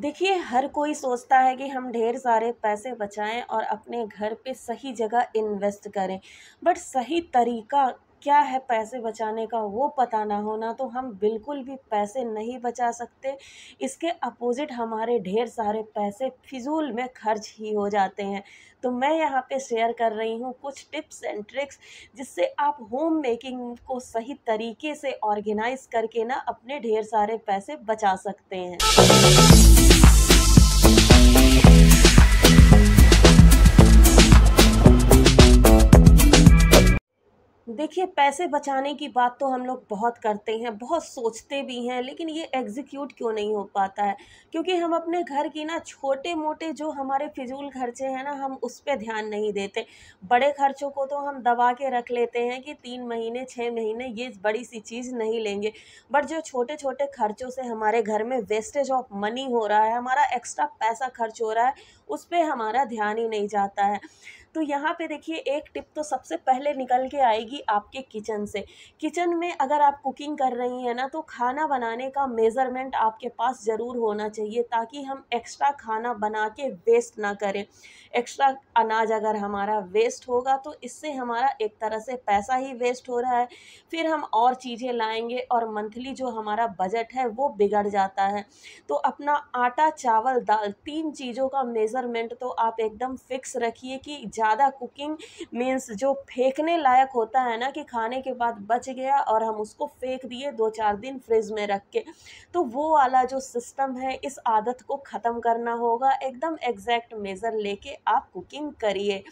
देखिए हर कोई सोचता है कि हम ढेर सारे पैसे बचाएं और अपने घर पे सही जगह इन्वेस्ट करें बट सही तरीका क्या है पैसे बचाने का वो पता ना होना तो हम बिल्कुल भी पैसे नहीं बचा सकते इसके अपोज़िट हमारे ढेर सारे पैसे फिजूल में खर्च ही हो जाते हैं तो मैं यहाँ पे शेयर कर रही हूँ कुछ टिप्स एंड ट्रिक्स जिससे आप होम मेकिंग को सही तरीके से ऑर्गेनाइज करके ना अपने ढेर सारे पैसे बचा सकते हैं देखिए पैसे बचाने की बात तो हम लोग बहुत करते हैं बहुत सोचते भी हैं लेकिन ये एग्जीक्यूट क्यों नहीं हो पाता है क्योंकि हम अपने घर की ना छोटे मोटे जो हमारे फिजूल खर्चे हैं ना हम उस पर ध्यान नहीं देते बड़े खर्चों को तो हम दबा के रख लेते हैं कि तीन महीने छः महीने ये बड़ी सी चीज़ नहीं लेंगे बट जो छोटे छोटे खर्चों से हमारे घर में वेस्टेज ऑफ मनी हो रहा है हमारा एक्स्ट्रा पैसा खर्च हो रहा है उस पर हमारा ध्यान ही नहीं जाता है तो यहाँ पे देखिए एक टिप तो सबसे पहले निकल के आएगी आपके किचन से किचन में अगर आप कुकिंग कर रही हैं ना तो खाना बनाने का मेज़रमेंट आपके पास ज़रूर होना चाहिए ताकि हम एक्स्ट्रा खाना बना के वेस्ट ना करें एक्स्ट्रा अनाज अगर हमारा वेस्ट होगा तो इससे हमारा एक तरह से पैसा ही वेस्ट हो रहा है फिर हम और चीज़ें लाएंगे और मंथली जो हमारा बजट है वो बिगड़ जाता है तो अपना आटा चावल दाल तीन चीज़ों का मेज़रमेंट तो आप एकदम फिक्स रखिए कि ज़्यादा कुकिंग मीन्स जो फेंकने लायक होता है ना कि खाने के बाद बच गया और हम उसको फेंक दिए दो चार दिन फ्रिज में रख के तो वो वाला जो सिस्टम है इस आदत को ख़त्म करना होगा एकदम एग्जैक्ट मेज़र लेके आप कुकिंग करिए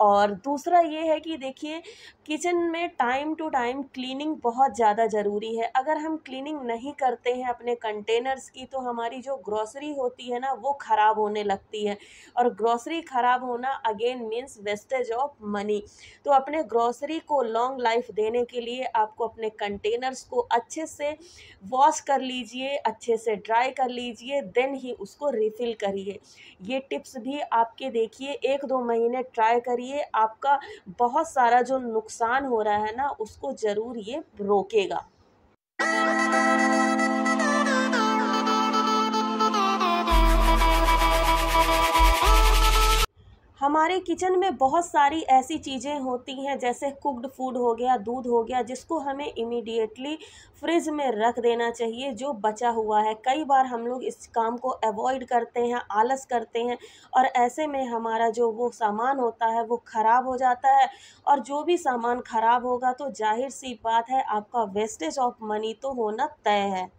और दूसरा ये है कि देखिए किचन में टाइम टू टाइम क्लीनिंग बहुत ज़्यादा ज़रूरी है अगर हम क्लीनिंग नहीं करते हैं अपने कंटेनर्स की तो हमारी जो ग्रॉसरी होती है ना वो ख़राब होने लगती है और ग्रॉसरी ख़राब होना again means wastage of money तो अपने ग्रॉसरी को लॉन्ग लाइफ देने के लिए आपको अपने कंटेनर्स को अच्छे से वॉश कर लीजिए अच्छे से ड्राई कर लीजिए देन ही उसको रिफ़िल करिए ये टिप्स भी आपके देखिए एक दो महीने ट्राई करिए लिए आपका बहुत सारा जो नुकसान हो रहा है ना उसको ज़रूर ये रोकेगा हमारे किचन में बहुत सारी ऐसी चीज़ें होती हैं जैसे कुकड फूड हो गया दूध हो गया जिसको हमें इमीडिएटली फ्रिज में रख देना चाहिए जो बचा हुआ है कई बार हम लोग इस काम को अवॉइड करते हैं आलस करते हैं और ऐसे में हमारा जो वो सामान होता है वो ख़राब हो जाता है और जो भी सामान ख़राब होगा तो जाहिर सी बात है आपका वेस्टेज ऑफ मनी तो होना तय है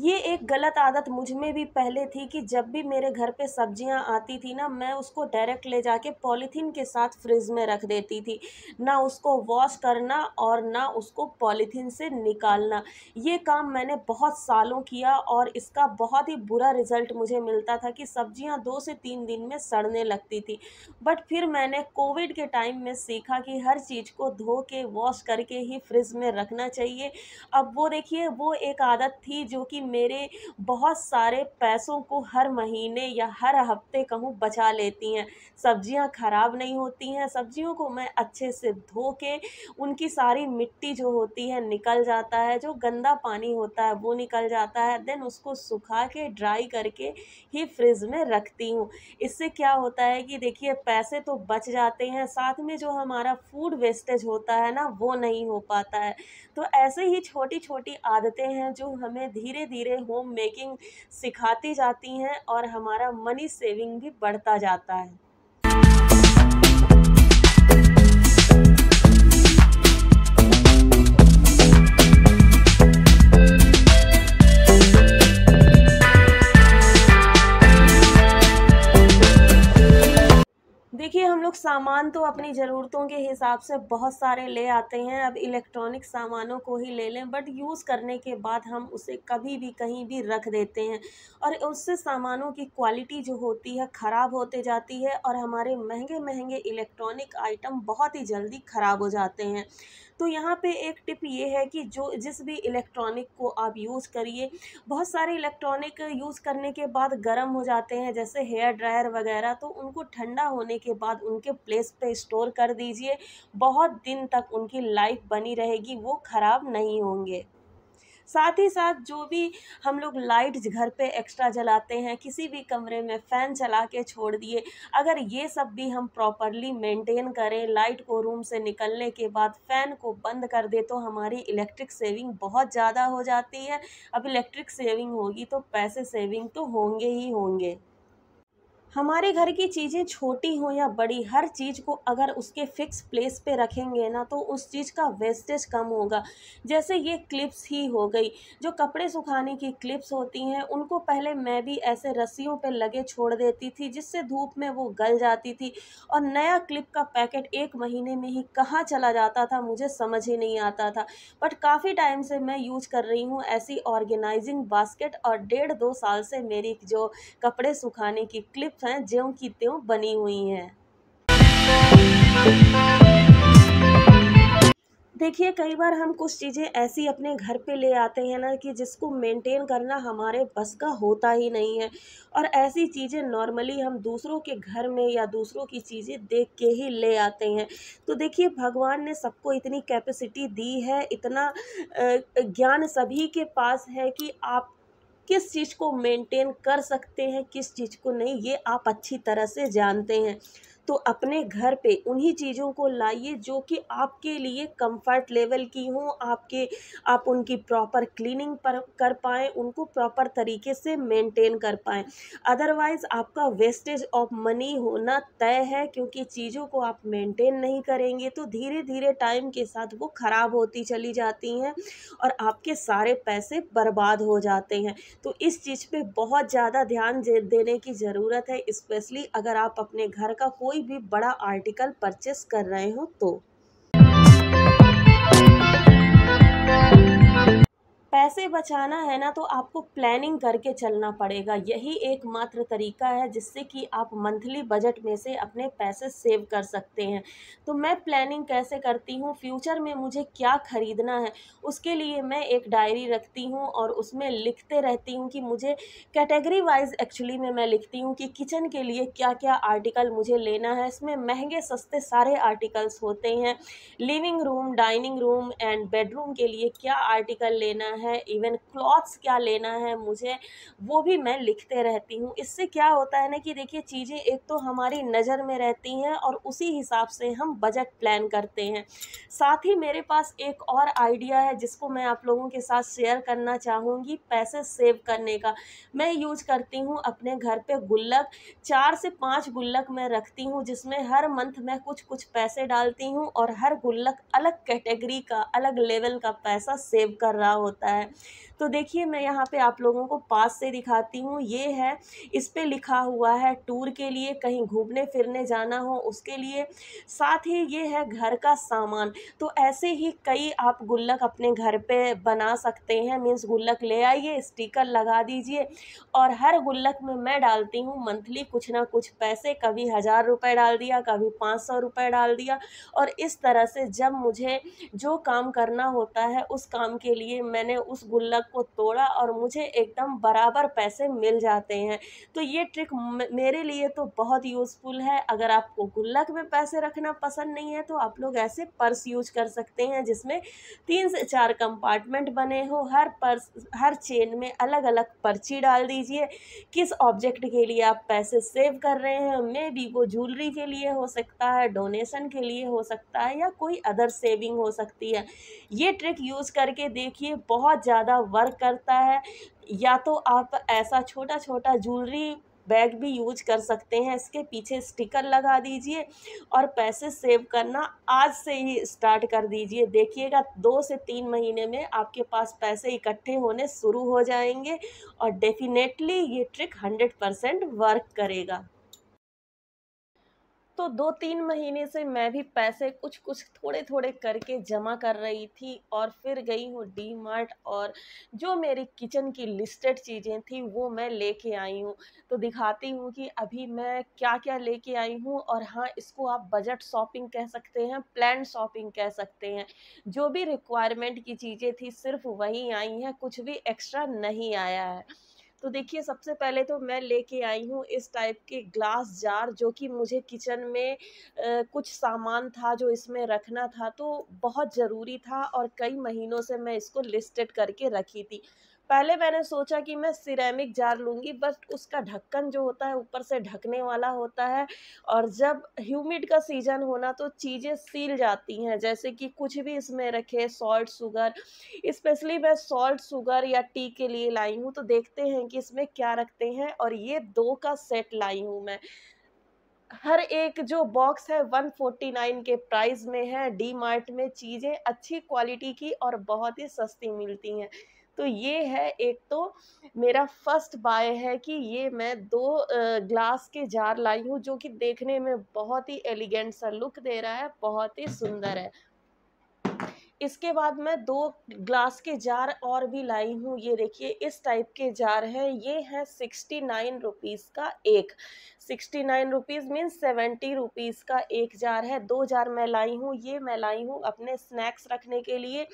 ये एक गलत आदत मुझ में भी पहले थी कि जब भी मेरे घर पे सब्जियां आती थी ना मैं उसको डायरेक्ट ले जाके पॉलीथीन के साथ फ्रिज में रख देती थी ना उसको वॉश करना और ना उसको पॉलीथीन से निकालना ये काम मैंने बहुत सालों किया और इसका बहुत ही बुरा रिज़ल्ट मुझे मिलता था कि सब्जियां दो से तीन दिन में सड़ने लगती थी बट फिर मैंने कोविड के टाइम में सीखा कि हर चीज़ को धो के वॉश करके ही फ्रिज में रखना चाहिए अब वो देखिए वो एक आदत थी जो कि मेरे बहुत सारे पैसों को हर महीने या हर हफ्ते कहूँ बचा लेती हैं सब्जियां ख़राब नहीं होती हैं सब्जियों को मैं अच्छे से धो के उनकी सारी मिट्टी जो होती है निकल जाता है जो गंदा पानी होता है वो निकल जाता है देन उसको सुखा के ड्राई करके ही फ्रिज में रखती हूँ इससे क्या होता है कि देखिए पैसे तो बच जाते हैं साथ में जो हमारा फूड वेस्टेज होता है ना वो नहीं हो पाता है तो ऐसे ही छोटी छोटी आदतें हैं जो हमें धीरे धीरे होम मेकिंग सिखाती जाती हैं और हमारा मनी सेविंग भी बढ़ता जाता है देखिए हम लोग सामान तो अपनी ज़रूरतों के हिसाब से बहुत सारे ले आते हैं अब इलेक्ट्रॉनिक सामानों को ही ले लें बट यूज़ करने के बाद हम उसे कभी भी कहीं भी रख देते हैं और उससे सामानों की क्वालिटी जो होती है ख़राब होते जाती है और हमारे महंगे महंगे इलेक्ट्रॉनिक आइटम बहुत ही जल्दी ख़राब हो जाते हैं तो यहाँ पे एक टिप ये है कि जो जिस भी इलेक्ट्रॉनिक को आप यूज़ करिए बहुत सारे इलेक्ट्रॉनिक यूज़ करने के बाद गर्म हो जाते हैं जैसे हेयर ड्रायर वगैरह तो उनको ठंडा होने के बाद उनके प्लेस पे स्टोर कर दीजिए बहुत दिन तक उनकी लाइफ बनी रहेगी वो ख़राब नहीं होंगे साथ ही साथ जो भी हम लोग लाइट घर पे एक्स्ट्रा जलाते हैं किसी भी कमरे में फ़ैन चला के छोड़ दिए अगर ये सब भी हम प्रॉपरली मेंटेन करें लाइट को रूम से निकलने के बाद फ़ैन को बंद कर दे तो हमारी इलेक्ट्रिक सेविंग बहुत ज़्यादा हो जाती है अब इलेक्ट्रिक सेविंग होगी तो पैसे सेविंग तो होंगे ही होंगे हमारे घर की चीज़ें छोटी हों या बड़ी हर चीज़ को अगर उसके फिक्स प्लेस पे रखेंगे ना तो उस चीज़ का वेस्टेज कम होगा जैसे ये क्लिप्स ही हो गई जो कपड़े सुखाने की क्लिप्स होती हैं उनको पहले मैं भी ऐसे रस्सियों पे लगे छोड़ देती थी जिससे धूप में वो गल जाती थी और नया क्लिप का पैकेट एक महीने में ही कहाँ चला जाता था मुझे समझ ही नहीं आता था बट काफ़ी टाइम से मैं यूज कर रही हूँ ऐसी ऑर्गेनाइजिंग बास्केट और डेढ़ दो साल से मेरी जो कपड़े सुखाने की क्लिप संस्थाएं ज्यों की त्यों बनी हुई हैं देखिए कई बार हम कुछ चीज़ें ऐसी अपने घर पे ले आते हैं ना कि जिसको मेंटेन करना हमारे बस का होता ही नहीं है और ऐसी चीज़ें नॉर्मली हम दूसरों के घर में या दूसरों की चीज़ें देख के ही ले आते हैं तो देखिए भगवान ने सबको इतनी कैपेसिटी दी है इतना ज्ञान सभी के पास है कि आप किस चीज़ को मेंटेन कर सकते हैं किस चीज़ को नहीं ये आप अच्छी तरह से जानते हैं तो अपने घर पे उन्हीं चीज़ों को लाइए जो कि आपके लिए कंफर्ट लेवल की हों आपके आप उनकी प्रॉपर क्लीनिंग पर कर पाएँ उनको प्रॉपर तरीके से मेंटेन कर पाएँ अदरवाइज़ आपका वेस्टेज ऑफ मनी होना तय है क्योंकि चीज़ों को आप मेंटेन नहीं करेंगे तो धीरे धीरे टाइम के साथ वो ख़राब होती चली जाती हैं और आपके सारे पैसे बर्बाद हो जाते हैं तो इस चीज़ पर बहुत ज़्यादा ध्यान देने की ज़रूरत है स्पेशली अगर आप अपने घर का कोई कोई भी बड़ा आर्टिकल परचेस कर रहे हो तो पैसे बचाना है ना तो आपको प्लानिंग करके चलना पड़ेगा यही एकमात्र तरीका है जिससे कि आप मंथली बजट में से अपने पैसे सेव कर सकते हैं तो मैं प्लानिंग कैसे करती हूँ फ्यूचर में मुझे क्या ख़रीदना है उसके लिए मैं एक डायरी रखती हूँ और उसमें लिखते रहती हूँ कि मुझे कैटेगरी वाइज एक्चुअली में मैं लिखती हूँ कि किचन के लिए क्या क्या आर्टिकल मुझे लेना है इसमें महंगे सस्ते सारे आर्टिकल्स होते हैं living room dining room and bedroom के लिए क्या आर्टिकल लेना है है इवन क्लॉथ्स क्या लेना है मुझे वो भी मैं लिखते रहती हूँ इससे क्या होता है ना कि देखिए चीज़ें एक तो हमारी नज़र में रहती हैं और उसी हिसाब से हम बजट प्लान करते हैं साथ ही मेरे पास एक और आइडिया है जिसको मैं आप लोगों के साथ शेयर करना चाहूँगी पैसे सेव करने का मैं यूज करती हूँ अपने घर पर गुल्लक चार से पाँच गुल्लक मैं रखती हूँ जिसमें हर मंथ मैं कुछ कुछ पैसे डालती हूँ और हर गुल्लक अलग कैटेगरी का अलग लेवल का पैसा सेव कर रहा होता है but तो देखिए मैं यहाँ पे आप लोगों को पास से दिखाती हूँ ये है इस पर लिखा हुआ है टूर के लिए कहीं घूमने फिरने जाना हो उसके लिए साथ ही ये है घर का सामान तो ऐसे ही कई आप गुल्लक अपने घर पे बना सकते हैं मीन्स गुल्लक ले आइए स्टिकर लगा दीजिए और हर गुल्लक में मैं डालती हूँ मंथली कुछ ना कुछ पैसे कभी हज़ार रुपये डाल दिया कभी पाँच सौ रुपये डाल दिया और इस तरह से जब मुझे जो काम करना होता है उस काम के लिए मैंने उस गुल्लक को तोड़ा और मुझे एकदम बराबर पैसे मिल जाते हैं तो ये ट्रिक मेरे लिए तो बहुत यूज़फुल है अगर आपको गुल्लक में पैसे रखना पसंद नहीं है तो आप लोग ऐसे पर्स यूज कर सकते हैं जिसमें तीन से चार कंपार्टमेंट बने हो हर पर्स हर चेन में अलग अलग पर्ची डाल दीजिए किस ऑब्जेक्ट के लिए आप पैसे सेव कर रहे हैं मे बी वो ज्वेलरी के लिए हो सकता है डोनेशन के लिए हो सकता है या कोई अदर सेविंग हो सकती है ये ट्रिक यूज़ करके देखिए बहुत ज़्यादा वर्क वर्क करता है या तो आप ऐसा छोटा छोटा ज्वेलरी बैग भी यूज कर सकते हैं इसके पीछे स्टिकर लगा दीजिए और पैसे सेव करना आज से ही स्टार्ट कर दीजिए देखिएगा दो से तीन महीने में आपके पास पैसे इकट्ठे होने शुरू हो जाएंगे और डेफिनेटली ये ट्रिक हंड्रेड परसेंट वर्क करेगा तो दो तीन महीने से मैं भी पैसे कुछ कुछ थोड़े थोड़े करके जमा कर रही थी और फिर गई हूँ डी मार्ट और जो मेरी किचन की लिस्टेड चीज़ें थी वो मैं लेके आई हूँ तो दिखाती हूँ कि अभी मैं क्या क्या लेके आई हूँ और हाँ इसको आप बजट शॉपिंग कह सकते हैं प्लान शॉपिंग कह सकते हैं जो भी रिक्वायरमेंट की चीज़ें थी सिर्फ वही आई हैं कुछ भी एक्स्ट्रा नहीं आया है तो देखिए सबसे पहले तो मैं लेके आई हूँ इस टाइप के ग्लास जार जो कि मुझे किचन में आ, कुछ सामान था जो इसमें रखना था तो बहुत ज़रूरी था और कई महीनों से मैं इसको लिस्टेड करके रखी थी पहले मैंने सोचा कि मैं सिरेमिक जार लूँगी बट उसका ढक्कन जो होता है ऊपर से ढकने वाला होता है और जब ह्यूमिड का सीज़न होना तो चीज़ें सील जाती हैं जैसे कि कुछ भी इसमें रखे सॉल्ट शुगर स्पेशली मैं सॉल्ट शुगर या टी के लिए लाई हूँ तो देखते हैं कि इसमें क्या रखते हैं और ये दो का सेट लाई हूँ मैं हर एक जो बॉक्स है 149 के प्राइस में है डी मार्ट में चीज़ें अच्छी क्वालिटी की और बहुत ही सस्ती मिलती हैं तो ये है एक तो मेरा फर्स्ट बाय है कि ये मैं दो ग्लास के जार लाई हूँ जो कि देखने में बहुत ही एलिगेंट सा लुक दे रहा है बहुत ही सुंदर है इसके बाद मैं दो ग्लास के जार और भी लाई हूँ ये देखिए इस टाइप के जार हैं ये हैं सिक्सटी नाइन रुपीज़ का एक sixty nine rupees means seventy rupees का एक जार है दो जार मैं लाई हूँ ये मैं लाई हूँ अपने स्नैक्स रखने के लिए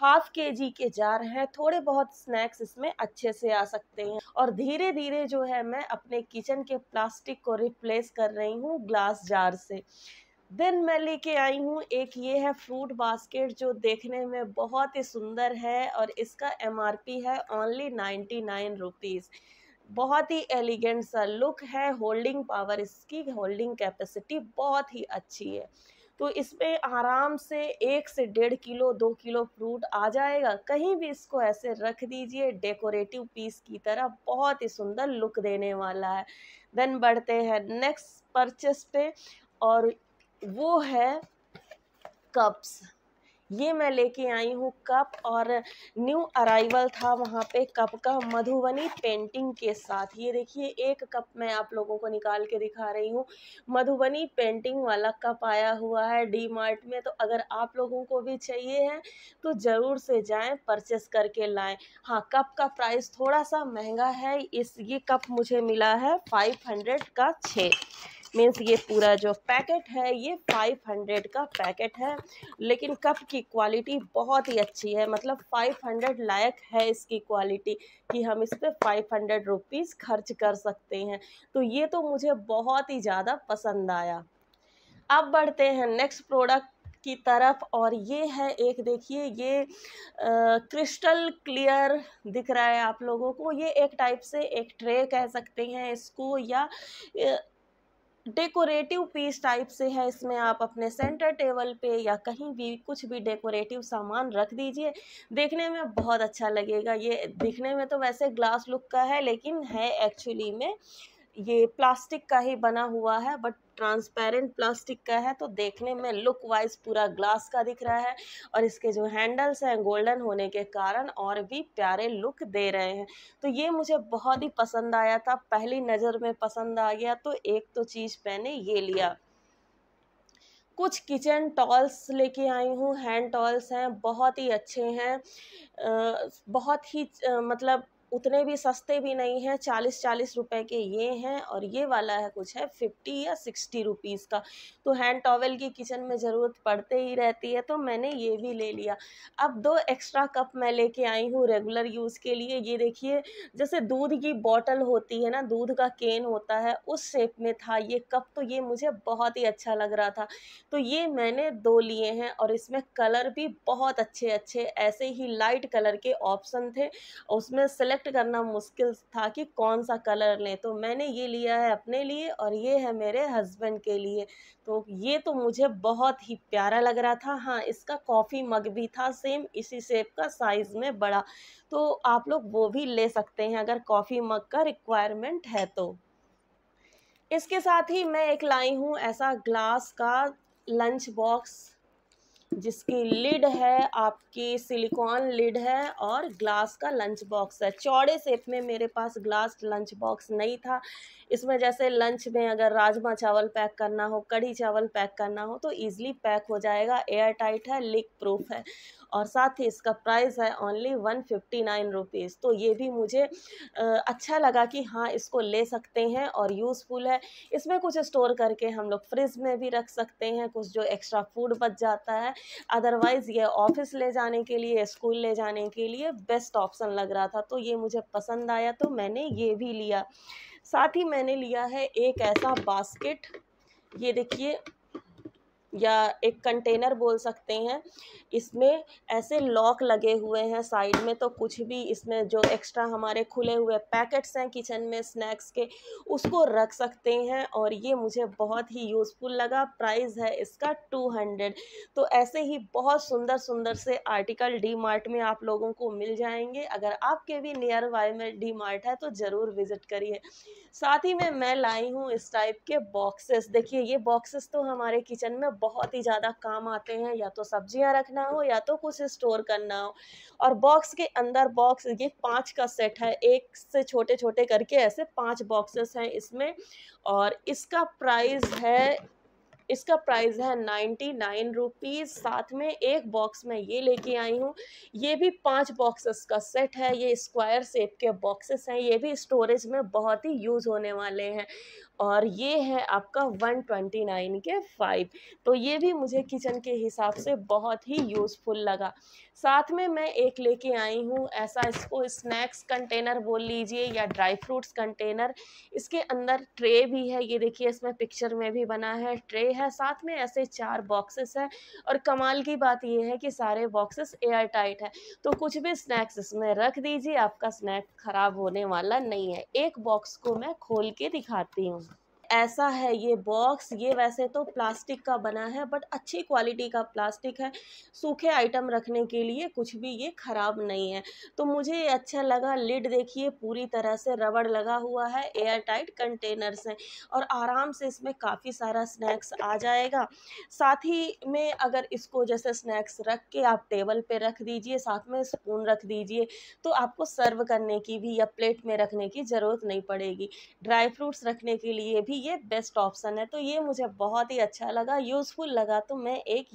हाफ के जी के जार हैं थोड़े बहुत स्नैक्स इसमें अच्छे से आ सकते हैं और धीरे धीरे जो है मैं अपने किचन के प्लास्टिक को रिप्लेस कर रही हूँ ग्लास जार से दिन मैं लेके आई हूँ एक ये है फ्रूट बास्केट जो देखने में बहुत ही सुंदर है और इसका एमआरपी है ओनली नाइन्टी नाइन रुपीज़ बहुत ही एलिगेंट सा लुक है होल्डिंग पावर इसकी होल्डिंग कैपेसिटी बहुत ही अच्छी है तो इसमें आराम से एक से डेढ़ किलो दो किलो फ्रूट आ जाएगा कहीं भी इसको ऐसे रख दीजिए डेकोरेटिव पीस की तरह बहुत ही सुंदर लुक देने वाला है देन बढ़ते हैं नेक्स्ट परचेस पे और वो है कप्स ये मैं लेके आई हूँ कप और न्यू अराइवल था वहाँ पे कप का मधुबनी पेंटिंग के साथ ये देखिए एक कप मैं आप लोगों को निकाल के दिखा रही हूँ मधुबनी पेंटिंग वाला कप आया हुआ है डी मार्ट में तो अगर आप लोगों को भी चाहिए है तो ज़रूर से जाएं परचेस करके लाएं हाँ कप का प्राइस थोड़ा सा महंगा है इस ये कप मुझे मिला है फाइव हंड्रेड का छः मीन्स ये पूरा जो पैकेट है ये 500 का पैकेट है लेकिन कप की क्वालिटी बहुत ही अच्छी है मतलब 500 लायक है इसकी क्वालिटी कि हम इस पर फाइव हंड्रेड रुपीज़ खर्च कर सकते हैं तो ये तो मुझे बहुत ही ज़्यादा पसंद आया अब बढ़ते हैं नेक्स्ट प्रोडक्ट की तरफ और ये है एक देखिए ये आ, क्रिस्टल क्लियर दिख रहा है आप लोगों को ये एक टाइप से एक ट्रे कह सकते हैं इसको या डेकोरेटिव पीस टाइप से है इसमें आप अपने सेंटर टेबल पे या कहीं भी कुछ भी डेकोरेटिव सामान रख दीजिए देखने में बहुत अच्छा लगेगा ये दिखने में तो वैसे ग्लास लुक का है लेकिन है एक्चुअली में ये प्लास्टिक का ही बना हुआ है बट ट्रांसपेरेंट प्लास्टिक का है तो देखने में लुक वाइज पूरा ग्लास का दिख रहा है और इसके जो हैंडल्स हैं गोल्डन होने के कारण और भी प्यारे लुक दे रहे हैं तो ये मुझे बहुत ही पसंद आया था पहली नज़र में पसंद आ गया तो एक तो चीज़ मैंने ये लिया कुछ किचन टॉल्स लेके आई हूँ हैंड टॉल्स हैं बहुत ही अच्छे हैं बहुत ही मतलब उतने भी सस्ते भी नहीं हैं चालीस चालीस रुपए के ये हैं और ये वाला है कुछ है फिफ्टी या सिक्सटी रुपीज़ का तो हैंड टॉवेल की किचन में ज़रूरत पड़ते ही रहती है तो मैंने ये भी ले लिया अब दो एक्स्ट्रा कप मैं लेके आई हूँ रेगुलर यूज़ के लिए ये देखिए जैसे दूध की बॉटल होती है ना दूध का केन होता है उस शेप में था ये कप तो ये मुझे बहुत ही अच्छा लग रहा था तो ये मैंने दो लिए हैं और इसमें कलर भी बहुत अच्छे अच्छे ऐसे ही लाइट कलर के ऑप्शन थे उसमें सेलेक्ट सेलेक्ट करना मुश्किल था कि कौन सा कलर लें तो मैंने ये लिया है अपने लिए और ये है मेरे हस्बैंड के लिए तो ये तो मुझे बहुत ही प्यारा लग रहा था हाँ इसका कॉफ़ी मग भी था सेम इसी शेप का साइज़ में बड़ा तो आप लोग वो भी ले सकते हैं अगर कॉफ़ी मग का रिक्वायरमेंट है तो इसके साथ ही मैं एक लाई हूँ ऐसा ग्लास का लंच बॉक्स जिसकी लिड है आपकी सिलिकॉन लिड है और ग्लास का लंच बॉक्स है चौड़े सेप में मेरे पास ग्लास लंच बॉक्स नहीं था इसमें जैसे लंच में अगर राजमा चावल पैक करना हो कढ़ी चावल पैक करना हो तो ईज़िली पैक हो जाएगा एयर टाइट है लीक प्रूफ है और साथ ही इसका प्राइस है only one fifty nine rupees तो ये भी मुझे अच्छा लगा कि हाँ इसको ले सकते हैं और यूज़फुल है इसमें कुछ स्टोर करके हम लोग फ्रिज में भी रख सकते हैं कुछ जो एक्स्ट्रा फूड बच जाता है अदरवाइज़ ये ऑफिस ले जाने के लिए स्कूल ले जाने के लिए बेस्ट ऑप्शन लग रहा था तो ये मुझे पसंद आया तो मैंने ये भी लिया साथ ही मैंने लिया है एक ऐसा बास्केट ये देखिए या एक कंटेनर बोल सकते हैं इसमें ऐसे लॉक लगे हुए हैं साइड में तो कुछ भी इसमें जो एक्स्ट्रा हमारे खुले हुए पैकेट्स हैं किचन में स्नैक्स के उसको रख सकते हैं और ये मुझे बहुत ही यूज़फुल लगा प्राइस है इसका टू हंड्रेड तो ऐसे ही बहुत सुंदर सुंदर से आर्टिकल डी मार्ट में आप लोगों को मिल जाएंगे अगर आपके भी नियर बाय में डी मार्ट है तो ज़रूर विज़िट करिए साथ ही में मैं लाई हूँ इस टाइप के बॉक्सेस देखिए ये बॉक्सेस तो हमारे किचन में बहुत ही ज़्यादा काम आते हैं या तो सब्जियां रखना हो या तो कुछ स्टोर करना हो और बॉक्स के अंदर बॉक्स ये पाँच का सेट है एक से छोटे छोटे करके ऐसे पाँच बॉक्सेस हैं इसमें और इसका प्राइस है इसका प्राइस है नाइन्टी नाइन रुपीज़ साथ में एक बॉक्स में ये लेके आई हूँ ये भी पांच बॉक्सेस का सेट है ये स्क्वायर सेप के बॉक्सेस हैं ये भी स्टोरेज में बहुत ही यूज़ होने वाले हैं और ये है आपका वन ट्वेंटी नाइन के फाइव तो ये भी मुझे किचन के हिसाब से बहुत ही यूज़फुल लगा साथ में मैं एक लेके आई हूँ ऐसा इसको स्नैक्स कंटेनर बोल लीजिए या ड्राई फ्रूट्स कंटेनर इसके अंदर ट्रे भी है ये देखिए इसमें पिक्चर में भी बना है ट्रे है साथ में ऐसे चार बॉक्सेस है और कमाल की बात ये है कि सारे बॉक्सेस एयर टाइट है तो कुछ भी स्नैक्स इसमें रख दीजिए आपका स्नैक ख़राब होने वाला नहीं है एक बॉक्स को मैं खोल के दिखाती हूँ ऐसा है ये बॉक्स ये वैसे तो प्लास्टिक का बना है बट अच्छी क्वालिटी का प्लास्टिक है सूखे आइटम रखने के लिए कुछ भी ये ख़राब नहीं है तो मुझे ये अच्छा लगा लिड देखिए पूरी तरह से रबड़ लगा हुआ है एयर टाइट कंटेनर्स हैं और आराम से इसमें काफ़ी सारा स्नैक्स आ जाएगा साथ ही में अगर इसको जैसे स्नैक्स रख के आप टेबल पर रख दीजिए साथ में स्पून रख दीजिए तो आपको सर्व करने की भी या प्लेट में रखने की ज़रूरत नहीं पड़ेगी ड्राई फ्रूट्स रखने के लिए भी ये बेस्ट ऑप्शन है तो ये मुझे बहुत ही अच्छा लगा यूज़फुल लगा तो मैं एक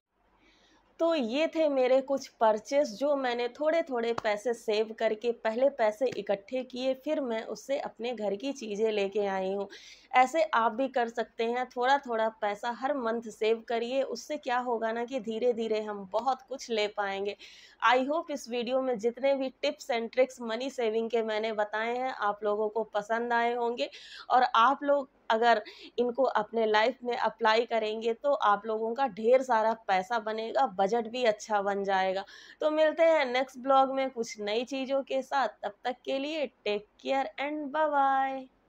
तो ये थे मेरे कुछ परचेस जो मैंने थोड़े थोड़े पैसे सेव करके पहले पैसे इकट्ठे किए फिर मैं उससे अपने घर की चीज़ें लेके आई हूँ ऐसे आप भी कर सकते हैं थोड़ा थोड़ा पैसा हर मंथ सेव करिए उससे क्या होगा ना कि धीरे धीरे हम बहुत कुछ ले पाएंगे आई होप इस वीडियो में जितने भी tips and tricks money saving के मैंने बताए हैं आप लोगों को पसंद आए होंगे और आप लोग अगर इनको अपने लाइफ में अप्लाई करेंगे तो आप लोगों का ढेर सारा पैसा बनेगा बजट भी अच्छा बन जाएगा तो मिलते हैं नेक्स्ट ब्लॉग में कुछ नई चीज़ों के साथ तब तक के लिए टेक केयर एंड बाय